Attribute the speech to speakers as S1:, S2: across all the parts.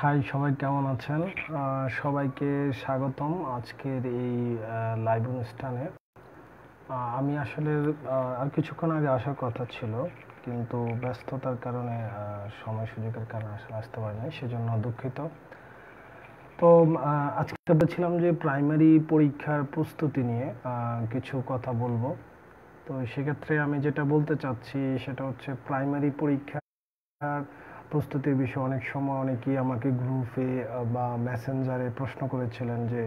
S1: high সবাই কেমন আছেন সবাইকে স্বাগতম আজকের এই লাইভ অনুষ্ঠানে আমি আসলে আর কিছুক্ষণ আগে আসার কথা ছিল কিন্তু ব্যস্ততার কারণে সময় সুযোগের কারণে আসলে আসতে পারি নাই সেজন্য দুঃখিত তো আজকে বলছিলাম যে প্রাইমারি পরীক্ষার প্রস্তুতি নিয়ে কিছু কথা বলবো তো সেক্ষেত্রে আমি যেটা বলতে চাচ্ছি সেটা হচ্ছে প্রাইমারি পরীক্ষার প্রস্তুতির বিষয়ে অনেক সময় অনেকেই আমাকে গ্রুপে বা মেসেঞ্জারে প্রশ্ন করেছিলেন যে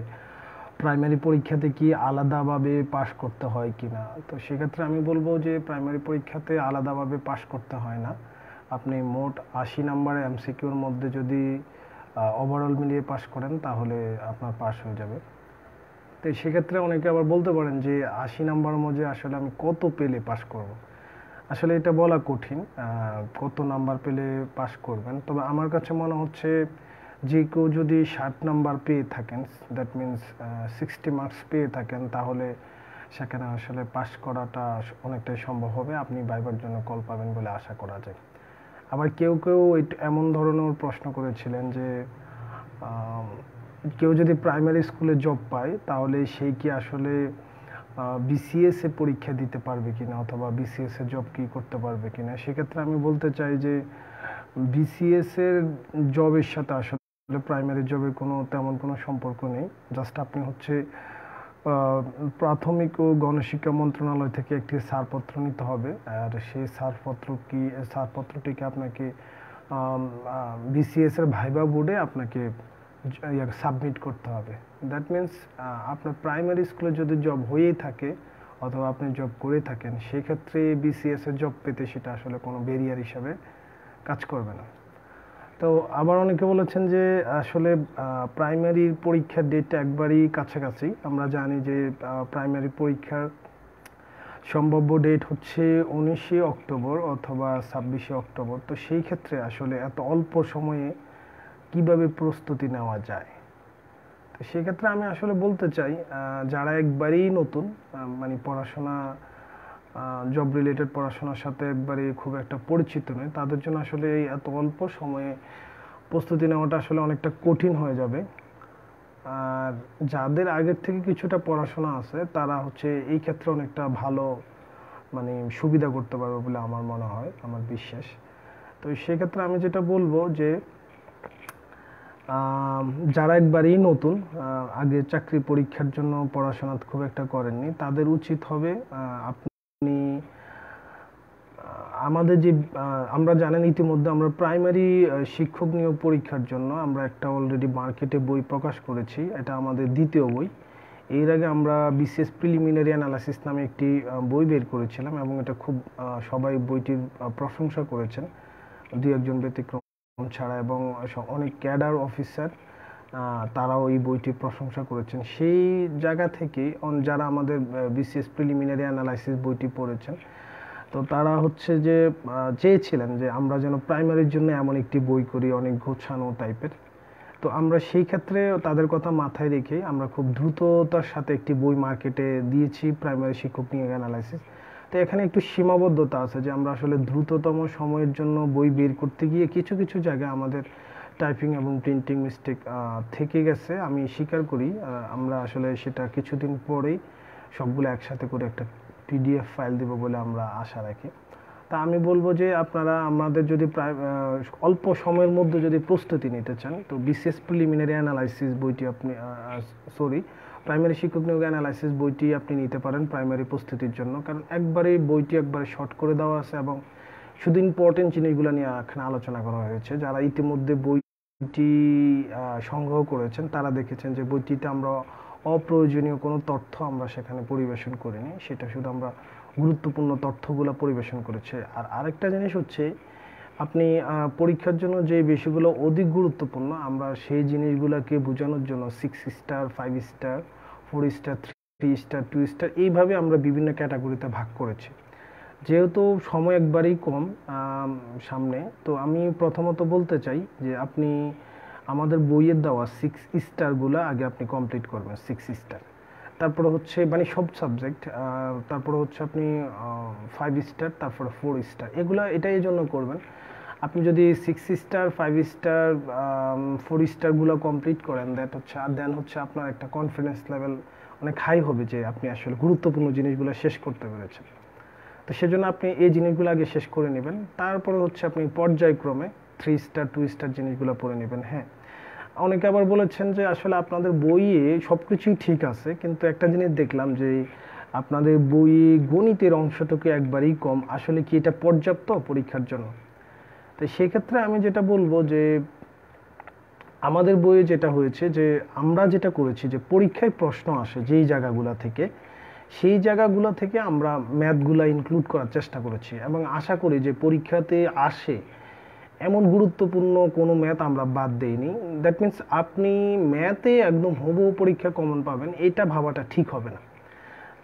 S1: প্রাইমারি পরীক্ষাতে কি আলাদাভাবে পাশ করতে হয় কি না তো সেক্ষেত্রে আমি বলবো যে প্রাইমারি পরীক্ষাতে আলাদাভাবে পাশ করতে হয় না আপনি মোট আশি নাম্বারে এমসিকিউর মধ্যে যদি ওভারঅল মিলিয়ে পাশ করেন তাহলে আপনার পাশ হয়ে যাবে তো সেক্ষেত্রে অনেকে আবার বলতে পারেন যে আশি নাম্বার মধ্যে আসলে আমি কত পেলে পাশ করবো আসলে এটা বলা কঠিন কত নাম্বার পেলে পাশ করবেন তবে আমার কাছে মনে হচ্ছে যে কেউ যদি ষাট নাম্বার পেয়ে থাকেন দ্যাট মিন্স সিক্সটি মার্কস পেয়ে থাকেন তাহলে সেখানে আসলে পাশ করাটা অনেকটাই সম্ভব হবে আপনি ভাইবার জন্য কল পাবেন বলে আশা করা যায় আবার কেউ কেউ এমন ধরনের প্রশ্ন করেছিলেন যে কেউ যদি প্রাইমারি স্কুলে জব পায় তাহলে সেই কি আসলে বিসিএস এ পরীক্ষা দিতে পারবে কিনা অথবা বিসিএস এ জব কি করতে পারবে কিনা সেক্ষেত্রে আমি বলতে চাই যে বিসিএস এর জবের সাথে আসলে প্রাইমারি জবের কোনো তেমন কোনো সম্পর্ক নেই জাস্ট আপনি হচ্ছে প্রাথমিক ও গণশিক্ষা মন্ত্রণালয় থেকে একটি ছাড়পত্র নিতে হবে আর সেই ছাড়পত্র কি ছাড়পত্রটিকে আপনাকে বিসিএস এর ভাইবা বোর্ডে আপনাকে সাবমিট করতে হবে দ্যাট মিন্স আপনার প্রাইমারি স্কুলে যদি জব হয়েই থাকে অথবা আপনি জব করে থাকেন সেক্ষেত্রে এর জব পেতে সেটা আসলে কোনো ব্যারিয়ার হিসাবে কাজ করবে না তো আবার অনেকে বলেছেন যে আসলে প্রাইমারি পরীক্ষার ডেটটা একবারই কাছাকাছি আমরা জানি যে প্রাইমারি পরীক্ষার সম্ভাব্য ডেট হচ্ছে উনিশে অক্টোবর অথবা ছাব্বিশে অক্টোবর তো সেই ক্ষেত্রে আসলে এত অল্প সময়ে কিভাবে প্রস্তুতি নেওয়া যায় সেক্ষেত্রে আমি আসলে বলতে চাই যারা একবারেই নতুন মানে পড়াশোনা জব রিলেটেড পড়াশোনার সাথে একবারে খুব একটা পরিচিত নয় তাদের জন্য আসলে এই এত অল্প সময়ে প্রস্তুতি নেওয়াটা আসলে অনেকটা কঠিন হয়ে যাবে আর যাদের আগের থেকে কিছুটা পড়াশোনা আছে তারা হচ্ছে এই ক্ষেত্রে অনেকটা ভালো মানে সুবিধা করতে পারবে বলে আমার মনে হয় আমার বিশ্বাস তো সেক্ষেত্রে আমি যেটা বলবো যে যারা একবারই নতুন আগে চাকরি পরীক্ষার জন্য পড়াশোনা খুব একটা করেননি তাদের উচিত হবে আপনি আমাদের যে আমরা জানেন ইতিমধ্যে আমরা প্রাইমারি শিক্ষক নিয়োগ পরীক্ষার জন্য আমরা একটা অলরেডি মার্কেটে বই প্রকাশ করেছি এটা আমাদের দ্বিতীয় বই এর আগে আমরা বিশেষ প্রিলিমিনারি অ্যানালাইসিস নামে একটি বই বের করেছিলাম এবং এটা খুব সবাই বইটির প্রশংসা করেছেন দুই একজন ব্যতিক্রম ছাড়া এবং অনেক ক্যাডার অফিসার তারাও এই বইটির প্রশংসা করেছেন সেই জায়গা থেকে যারা আমাদের বিসিএস প্রিলিমিনারি অ্যানালাইসিস বইটি পড়েছেন তো তারা হচ্ছে যে চেয়েছিলেন যে আমরা যেন প্রাইমারির জন্য এমন একটি বই করি অনেক গোছানো টাইপের তো আমরা সেই ক্ষেত্রে তাদের কথা মাথায় রেখে আমরা খুব দ্রুততার সাথে একটি বই মার্কেটে দিয়েছি প্রাইমারি শিক্ষক নিয়োগ অ্যানালাইসিস তো এখানে একটু সীমাবদ্ধতা আছে যে আমরা আসলে দ্রুততম সময়ের জন্য বই বের করতে গিয়ে কিছু কিছু জায়গায় আমাদের টাইপিং এবং প্রিন্টিং মিস্টেক থেকে গেছে আমি স্বীকার করি আমরা আসলে সেটা কিছুদিন পরেই সবগুলো একসাথে করে একটা পিডিএফ ফাইল দেব বলে আমরা আশা রাখি তা আমি বলবো যে আপনারা আমাদের যদি প্রায় অল্প সময়ের মধ্যে যদি প্রস্তুতি নিতে চান তো বিশেষ প্রিলিমিনারি অ্যানালাইসিস বইটি আপনি সরি প্রাইমারি শিক্ষক নিয়োগ অ্যানালাইসিস বইটি আপনি নিতে পারেন প্রাইমারি প্রস্তুতির জন্য কারণ একবারে বইটি একবারে শর্ট করে দেওয়া আছে এবং শুধু ইম্পর্টেন্ট জিনিসগুলো নিয়ে এখানে আলোচনা করা হয়েছে যারা ইতিমধ্যে বইটি সংগ্রহ করেছেন তারা দেখেছেন যে বইটিতে আমরা অপ্রয়োজনীয় কোনো তথ্য আমরা সেখানে পরিবেশন করিনি সেটা শুধু আমরা গুরুত্বপূর্ণ তথ্যগুলো পরিবেশন করেছে আর আরেকটা জিনিস হচ্ছে আপনি পরীক্ষার জন্য যে বিষয়গুলো অধিক গুরুত্বপূর্ণ আমরা সেই জিনিসগুলোকে বোঝানোর জন্য six star five star four star three star two star এইভাবে আমরা বিভিন্ন ক্যাটাগরিতে ভাগ করেছি যেহেতু সময় একবারেই কম সামনে তো আমি প্রথমত বলতে চাই যে আপনি আমাদের বইয়ের দেওয়া সিক্স স্টারগুলো আগে আপনি কমপ্লিট করবেন সিক্স স্টার তারপরে হচ্ছে মানে সব সাবজেক্ট তারপরে হচ্ছে আপনি ফাইভ স্টার তারপরে ফোর স্টার এগুলো এটাই জন্য করবেন আপনি যদি six star five star four স্টারগুলো কমপ্লিট করেন দ্যাট হচ্ছে আর দেন হচ্ছে আপনার একটা কনফিডেন্স লেভেল অনেক হাই হবে যে আপনি আসলে গুরুত্বপূর্ণ জিনিসগুলো শেষ করতে পেরেছেন তো সেজন্য আপনি এই জিনিসগুলো আগে শেষ করে নেবেন তারপরে হচ্ছে আপনি পর্যায়ক্রমে থ্রি স্টার টু স্টার জিনিসগুলো পড়ে নেবেন হ্যাঁ অনেকে আবার বলেছেন যে আসলে আপনাদের বইয়ে সব কিছুই ঠিক আছে কিন্তু একটা জিনিস দেখলাম যে আপনাদের বইয়ে গণিতের অংশটুকু একবারেই কম আসলে কি এটা পর্যাপ্ত পরীক্ষার জন্য তো সেক্ষেত্রে আমি যেটা বলবো যে আমাদের বইয়ে যেটা হয়েছে যে আমরা যেটা করেছি যে পরীক্ষায় প্রশ্ন আসে যেই জায়গাগুলো থেকে সেই জায়গাগুলো থেকে আমরা ম্যাথগুলো ইনক্লুড করার চেষ্টা করেছি এবং আশা করি যে পরীক্ষাতে আসে এমন গুরুত্বপূর্ণ কোনো ম্যাথ আমরা বাদ দেইনি দ্যাট মিন্স আপনি ম্যাথে একদম হবু পরীক্ষা কমন পাবেন এটা ভাবাটা ঠিক হবে না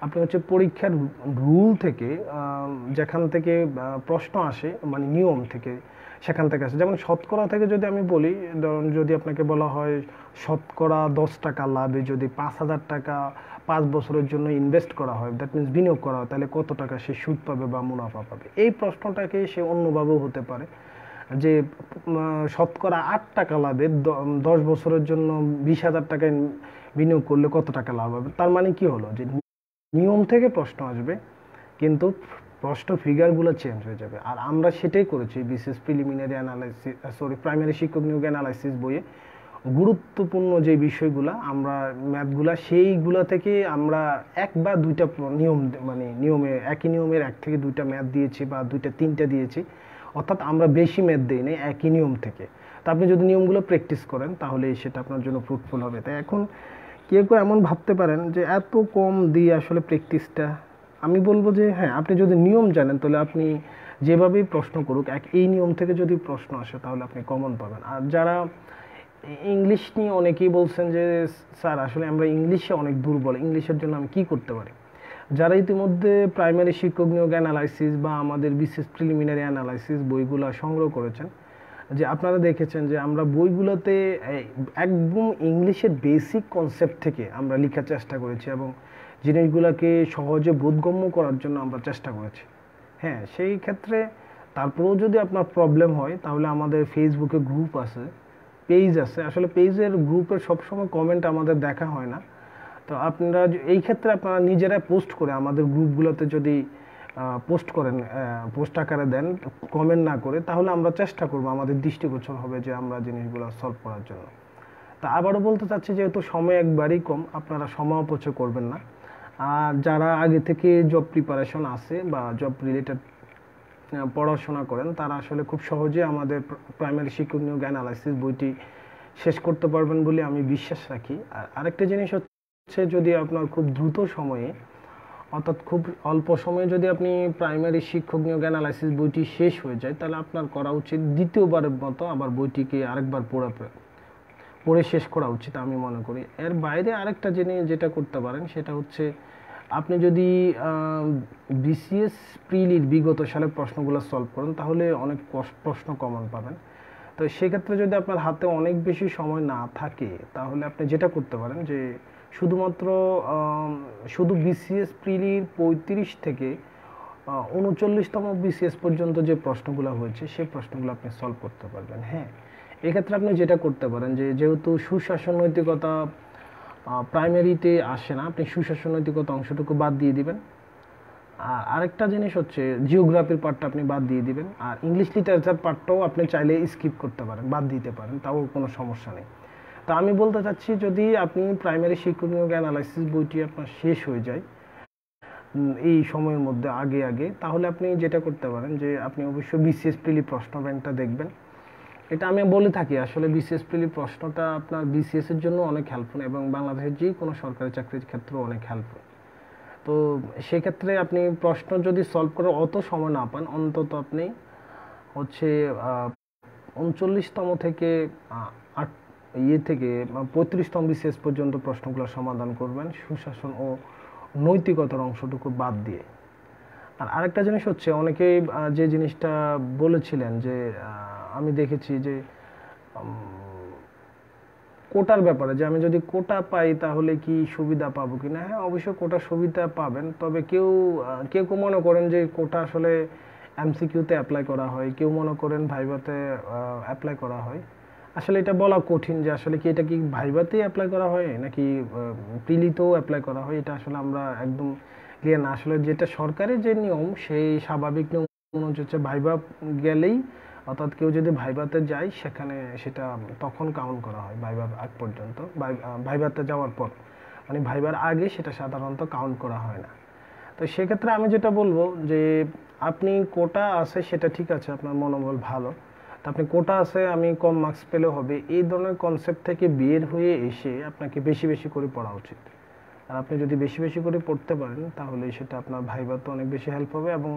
S1: আপনি হচ্ছে পরীক্ষার রুল থেকে যেখান থেকে প্রশ্ন আসে মানে নিয়ম থেকে সেখান থেকে আসে যেমন শতকরা থেকে যদি আমি বলি ধরুন যদি আপনাকে বলা হয় শতকরা দশ টাকা লাভে যদি পাঁচ হাজার টাকা পাঁচ বছরের জন্য ইনভেস্ট করা হয় দ্যাট মিন্স বিনিয়োগ করা হয় তাহলে কত টাকা সে সুদ পাবে বা মুনাফা পাবে এই প্রশ্নটাকে সে অন্যভাবেও হতে পারে যে শতকরা আট টাকা লাভে দশ বছরের জন্য বিশ হাজার টাকা বিনিয়োগ করলে কত টাকা লাভ হবে তার মানে কি হলো যে নিয়ম থেকে প্রশ্ন আসবে কিন্তু প্রশ্ন ফিগারগুলো চেঞ্জ হয়ে যাবে আর আমরা সেটাই করেছি বিশেষ প্রিলিমিনারি অ্যানালাইসিস সরি প্রাইমারি শিক্ষক নিয়োগ অ্যানালাইসিস বইয়ে গুরুত্বপূর্ণ যে বিষয়গুলো আমরা ম্যাথগুলো সেইগুলো থেকে আমরা এক বা দুইটা নিয়ম মানে নিয়মে একই নিয়মের এক থেকে দুইটা ম্যাথ দিয়েছি বা দুইটা তিনটা দিয়েছি অর্থাৎ আমরা বেশি মেদ দিই না একই নিয়ম থেকে তা আপনি যদি নিয়মগুলো প্র্যাকটিস করেন তাহলে সেটা আপনার জন্য ফ্রুটফুল হবে তাই এখন কেউ কেউ এমন ভাবতে পারেন যে এত কম দিয়ে আসলে প্র্যাকটিসটা আমি বলবো যে হ্যাঁ আপনি যদি নিয়ম জানেন তাহলে আপনি যেভাবেই প্রশ্ন করুক এক এই নিয়ম থেকে যদি প্রশ্ন আসে তাহলে আপনি কমন পাবেন আর যারা ইংলিশ নিয়ে অনেকেই বলছেন যে স্যার আসলে আমরা ইংলিশে অনেক দুর্বল ইংলিশের জন্য আমি কি করতে পারি যারা ইতিমধ্যে প্রাইমারি শিক্ষক নিয়োগ অ্যানালাইসিস বা আমাদের বিশেষ প্রিলিমিনারি অ্যানালাইসিস বইগুলো সংগ্রহ করেছেন যে আপনারা দেখেছেন যে আমরা বইগুলোতে একদম ইংলিশের বেসিক কনসেপ্ট থেকে আমরা লেখার চেষ্টা করেছি এবং জিনিসগুলোকে সহজে বোধগম্য করার জন্য আমরা চেষ্টা করেছি হ্যাঁ সেই ক্ষেত্রে তারপরেও যদি আপনার প্রবলেম হয় তাহলে আমাদের ফেসবুকে গ্রুপ আছে পেজ আছে আসলে পেজের গ্রুপের সবসময় কমেন্ট আমাদের দেখা হয় না তো আপনারা এই ক্ষেত্রে আপনারা নিজেরা পোস্ট করে আমাদের গ্রুপগুলোতে যদি পোস্ট করেন পোস্ট আকারে দেন কমেন্ট না করে তাহলে আমরা চেষ্টা করব আমাদের দৃষ্টিগোচর হবে যে আমরা জিনিসগুলো সলভ করার জন্য তা আবারও বলতে চাচ্ছি যেহেতু সময় একবারই কম আপনারা সময় অপচয় করবেন না আর যারা আগে থেকে জব প্রিপারেশন আছে বা জব রিলেটেড পড়াশোনা করেন তারা আসলে খুব সহজে আমাদের প্রাইমারি শিক্ষক জ্ঞান অ্যানালাইসিস বইটি শেষ করতে পারবেন বলে আমি বিশ্বাস রাখি আর আরেকটা জিনিস হচ্ছে হচ্ছে যদি আপনার খুব দ্রুত সময়ে অর্থাৎ খুব অল্প সময়ে যদি আপনি প্রাইমারি শিক্ষক নিয়োগ অ্যানালাইসিস বইটি শেষ হয়ে যায় তাহলে আপনার করা উচিত দ্বিতীয়বারের মতো আবার বইটিকে আরেকবার পড়া পড়ে শেষ করা উচিত আমি মনে করি এর বাইরে আরেকটা জিনিস যেটা করতে পারেন সেটা হচ্ছে আপনি যদি বিসিএস প্রিলির বিগত সালের প্রশ্নগুলো সলভ করেন তাহলে অনেক প্রশ্ন কমন পাবেন তো সেক্ষেত্রে যদি আপনার হাতে অনেক বেশি সময় না থাকে তাহলে আপনি যেটা করতে পারেন যে শুধুমাত্র শুধু বিসিএস প্রিলির পঁয়ত্রিশ থেকে উনচল্লিশতম বিসিএস পর্যন্ত যে প্রশ্নগুলো হয়েছে সেই প্রশ্নগুলো আপনি সলভ করতে পারবেন হ্যাঁ এক্ষেত্রে আপনি যেটা করতে পারেন যে যেহেতু সুশাসন নৈতিকতা প্রাইমারিতে আসে না আপনি সুশাসন নৈতিকতা অংশটুকু বাদ দিয়ে দিবেন আর আরেকটা জিনিস হচ্ছে জিওগ্রাফির পার্টটা আপনি বাদ দিয়ে দিবেন আর ইংলিশ লিটারেচার পার্টটাও আপনি চাইলে স্কিপ করতে পারেন বাদ দিতে পারেন তাও কোনো সমস্যা নেই তো আমি বলতে চাচ্ছি যদি আপনি প্রাইমারি শিক্ষণীয় অ্যানালাইসিস বইটি আপনার শেষ হয়ে যায় এই সময়ের মধ্যে আগে আগে তাহলে আপনি যেটা করতে পারেন যে আপনি অবশ্য বিসিএস প্রিলি প্রশ্ন ব্যাংকটা দেখবেন এটা আমি বলে থাকি আসলে বিসিএস প্রিলি প্রশ্নটা আপনার বিসিএস এর জন্য অনেক হেল্পফুল এবং বাংলাদেশের যে কোনো সরকারি চাকরির ক্ষেত্রেও অনেক হেল্পফুল তো সেক্ষেত্রে আপনি প্রশ্ন যদি সলভ করে অত সময় না পান অন্তত আপনি হচ্ছে উনচল্লিশতম থেকে আট ইয়ে থেকে পঁয়ত্রিশতম বিশেষ পর্যন্ত প্রশ্নগুলো সমাধান করবেন সুশাসন ও নৈতিকতার অংশটুকু বাদ দিয়ে আর আরেকটা জিনিস হচ্ছে অনেকে যে জিনিসটা বলেছিলেন যে আমি দেখেছি যে কোটার ব্যাপারে যে আমি যদি কোটা পাই তাহলে কি সুবিধা পাবো কি না হ্যাঁ অবশ্যই কোটা সুবিধা পাবেন তবে কেউ কেউ কেউ মনে করেন যে কোটা আসলে এমসিকিউতে অ্যাপ্লাই করা হয় কেউ মনে করেন ভাইভাতে অ্যাপ্লাই করা হয় আসলে এটা বলা কঠিন যে আসলে কি এটা কি ভাইভাতেই অ্যাপ্লাই করা হয় নাকি প্রিলিতেও অ্যাপ্লাই করা হয় এটা আসলে আমরা একদম ক্লিয়ার না আসলে যেটা সরকারের যে নিয়ম সেই স্বাভাবিক নিয়ম হচ্ছে ভাইবা গেলেই অর্থাৎ কেউ যদি ভাইভাতে যায় সেখানে সেটা তখন কাউন্ট করা হয় ভাইবার আগ পর্যন্ত ভাইভাতে যাওয়ার পর মানে ভাইবার আগে সেটা সাধারণত কাউন্ট করা হয় না তো সেক্ষেত্রে আমি যেটা বলবো যে আপনি কোটা আছে সেটা ঠিক আছে আপনার মনোবল ভালো আপনি কোটা আছে আমি কম মার্কস পেলে হবে এই ধরনের কনসেপ্ট থেকে বের হয়ে এসে আপনাকে বেশি বেশি করে পড়া উচিত আর আপনি যদি বেশি বেশি করে পড়তে পারেন তাহলে সেটা আপনার তো অনেক বেশি হেল্প হবে এবং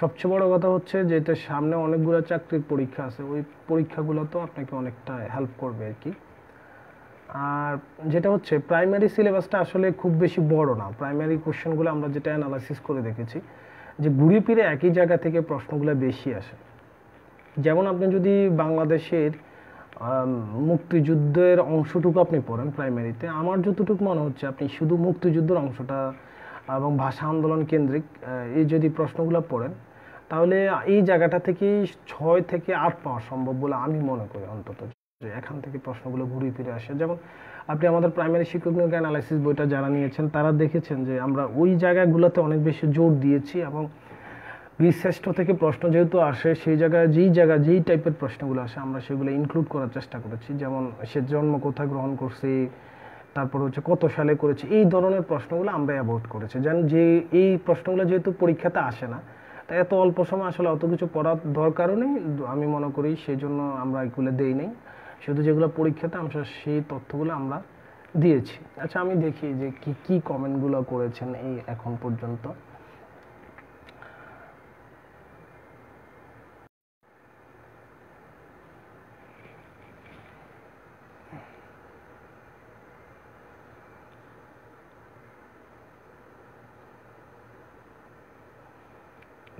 S1: সবচেয়ে বড় কথা হচ্ছে যে এটা সামনে অনেকগুলো চাকরির পরীক্ষা আছে ওই পরীক্ষাগুলো তো আপনাকে অনেকটা হেল্প করবে আর কি আর যেটা হচ্ছে প্রাইমারি সিলেবাসটা আসলে খুব বেশি বড় না প্রাইমারি কোশ্চেনগুলো আমরা যেটা অ্যানালাইসিস করে দেখেছি যে ঘুরে ফিরে একই জায়গা থেকে প্রশ্নগুলো বেশি আসে যেমন আপনি যদি বাংলাদেশের মুক্তিযুদ্ধের অংশটুকু আপনি পড়েন প্রাইমারিতে আমার যতটুকু মনে হচ্ছে আপনি শুধু মুক্তিযুদ্ধের অংশটা এবং ভাষা আন্দোলন কেন্দ্রিক এই যদি প্রশ্নগুলো পড়েন তাহলে এই জায়গাটা থেকে ছয় থেকে আট পাওয়া সম্ভব বলে আমি মনে করি অন্তত যে এখান থেকে প্রশ্নগুলো ঘুরে ফিরে আসে যেমন আপনি আমাদের প্রাইমারি শিক্ষক নিয়োগ অ্যানালাইসিস বইটা যারা নিয়েছেন তারা দেখেছেন যে আমরা ওই জায়গাগুলোতে অনেক বেশি জোর দিয়েছি এবং বিশ্রেষ্ঠ থেকে প্রশ্ন যেহেতু আসে সেই জায়গায় যেই জায়গায় যেই টাইপের প্রশ্নগুলো আসে আমরা সেগুলো ইনক্লুড করার চেষ্টা করেছি যেমন সে জন্ম কোথায় গ্রহণ করছে তারপর হচ্ছে কত সালে করেছে এই ধরনের প্রশ্নগুলো আমরা অ্যাভয়েড করেছি যেন যে এই প্রশ্নগুলো যেহেতু পরীক্ষাতে আসে না তাই এত অল্প সময় আসলে অত কিছু পড়ার দরকারও নেই আমি মনে করি সেই জন্য আমরা এগুলো দেই নেই শুধু যেগুলো পরীক্ষাতে আমরা সেই তথ্যগুলো আমরা দিয়েছি আচ্ছা আমি দেখি যে কি কি কমেন্টগুলো করেছেন এই এখন পর্যন্ত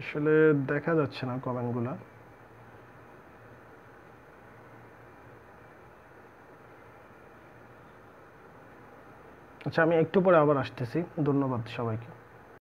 S1: আসলে দেখা যাচ্ছে না কমেন্টগুলো আচ্ছা আমি একটু পরে আবার আসতেছি ধন্যবাদ সবাইকে